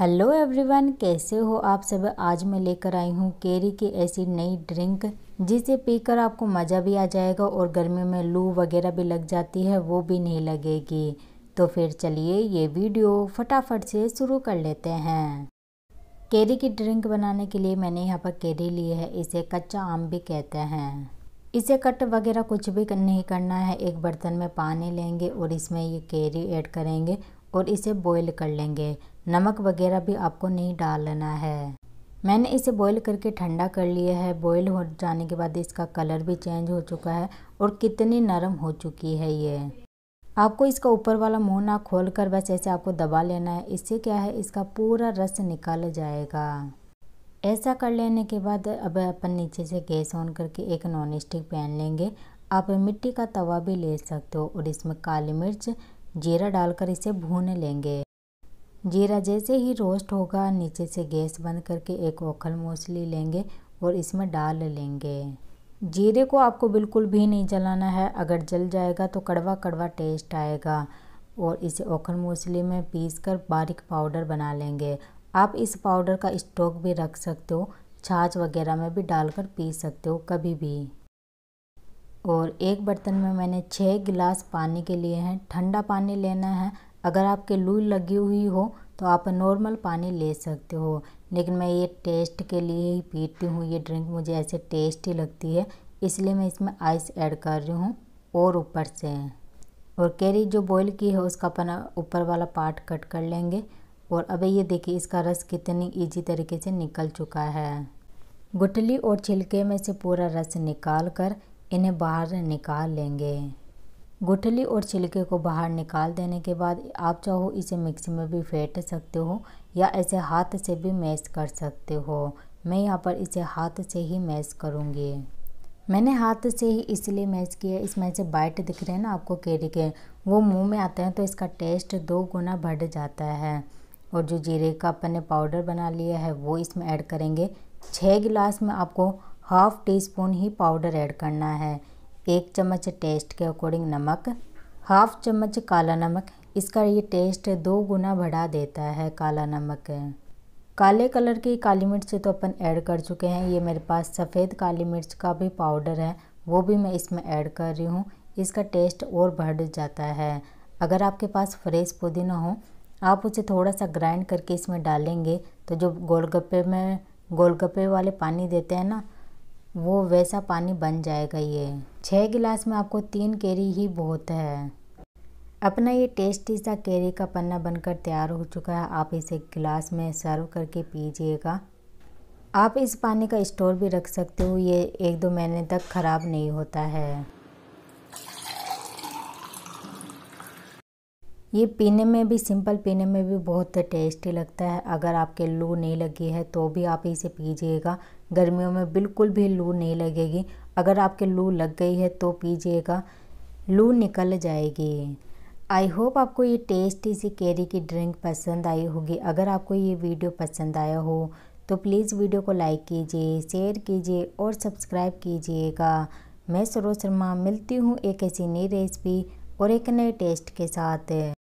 hello everyone कैसे हो आप सब आज मैं लेकर आई हूँ केरी की ऐसी नई ड्रिंक जिसे पीकर आपको मज़ा भी आ जाएगा और गर्मी में लू वगैरह भी लग जाती है वो भी नहीं लगेगी तो फिर चलिए ये वीडियो फटाफट से शुरू कर लेते हैं केरी की ड्रिंक बनाने के लिए मैंने यहाँ पर केरी ली है इसे कच्चा आम भी कहते हैं इसे कट वगैरह कुछ भी नहीं करना है एक बर्तन में पानी लेंगे और इसमें ये केरी ऐड करेंगे और इसे बॉईल कर लेंगे नमक वगैरह भी आपको नहीं डालना है मैंने इसे बॉईल करके ठंडा कर लिया है बॉईल हो जाने के बाद इसका कलर भी चेंज हो चुका है और कितनी नरम हो चुकी है ये आपको इसका ऊपर वाला मुंह ना खोल कर बस ऐसे आपको दबा लेना है इससे क्या है इसका पूरा रस निकल जाएगा ऐसा कर लेने के बाद अब अपन नीचे से गैस ऑन करके एक नॉन स्टिक पैन लेंगे आप मिट्टी का तवा भी ले सकते हो और इसमें काली मिर्च जीरा डालकर इसे भून लेंगे जीरा जैसे ही रोस्ट होगा नीचे से गैस बंद करके एक ओखल मूसली लेंगे और इसमें डाल लेंगे जीरे को आपको बिल्कुल भी नहीं जलाना है अगर जल जाएगा तो कड़वा कड़वा टेस्ट आएगा और इसे ओखल मूसली में पीस कर बारीक पाउडर बना लेंगे आप इस पाउडर का स्टॉक भी रख सकते हो छाछ वगैरह में भी डालकर पी सकते हो कभी भी और एक बर्तन में मैंने छः गिलास पानी के लिए हैं ठंडा पानी लेना है अगर आपके लू लगी हुई हो तो आप नॉर्मल पानी ले सकते हो लेकिन मैं ये टेस्ट के लिए ही पीती हूँ ये ड्रिंक मुझे ऐसे टेस्टी लगती है इसलिए मैं इसमें आइस ऐड कर रही हूँ और ऊपर से और कैरी जो बॉईल की है उसका अपना ऊपर वाला पार्ट कट कर लेंगे और अभी ये देखिए इसका रस कितनी इजी तरीके से निकल चुका है गुटली और छिलके में से पूरा रस निकाल कर इन्हें बाहर निकाल लेंगे गुठली और छिलके को बाहर निकाल देने के बाद आप चाहो इसे मिक्सी में भी फेंट सकते हो या ऐसे हाथ से भी मैश कर सकते हो मैं यहाँ पर इसे हाथ से ही मैश करूँगी मैंने हाथ से ही इसलिए मैच किया इसमें से बाइट दिख रहे हैं ना आपको केरी के वो मुंह में आते हैं तो इसका टेस्ट दो गुना बढ़ जाता है और जो जीरे का अपन ने पाउडर बना लिया है वो इसमें ऐड करेंगे छः गिलास में आपको हाफ टी स्पून ही पाउडर ऐड करना है एक चम्मच टेस्ट के अकॉर्डिंग नमक हाफ चम्मच काला नमक इसका ये टेस्ट दो गुना बढ़ा देता है काला नमक काले कलर की काली मिर्च तो अपन ऐड कर चुके हैं ये मेरे पास सफ़ेद काली मिर्च का भी पाउडर है वो भी मैं इसमें ऐड कर रही हूँ इसका टेस्ट और बढ़ जाता है अगर आपके पास फ्रेश पुदीना हो आप उसे थोड़ा सा ग्राइंड करके इसमें डालेंगे तो जो गोलगप्पे में गोलगप्पे वाले पानी देते हैं ना वो वैसा पानी बन जाएगा ये छः गिलास में आपको तीन केरी ही बहुत है अपना ये टेस्टी सा केरी का पन्ना बनकर तैयार हो चुका है आप इसे गिलास में सर्व करके पीजिएगा आप इस पानी का स्टोर भी रख सकते हो ये एक दो महीने तक ख़राब नहीं होता है ये पीने में भी सिंपल पीने में भी बहुत टेस्टी लगता है अगर आपके लू नहीं लगी है तो भी आप इसे पीजिएगा गर्मियों में बिल्कुल भी लू नहीं लगेगी अगर आपके लू लग गई है तो पीजिएगा लू निकल जाएगी आई होप आपको ये टेस्टी सी कैरी की ड्रिंक पसंद आई होगी अगर आपको ये वीडियो पसंद आया हो तो प्लीज़ वीडियो को लाइक कीजिए शेयर कीजिए और सब्सक्राइब कीजिएगा मैं सरोज शर्मा मिलती हूँ एक ऐसी नई रेसिपी और एक नए टेस्ट के साथ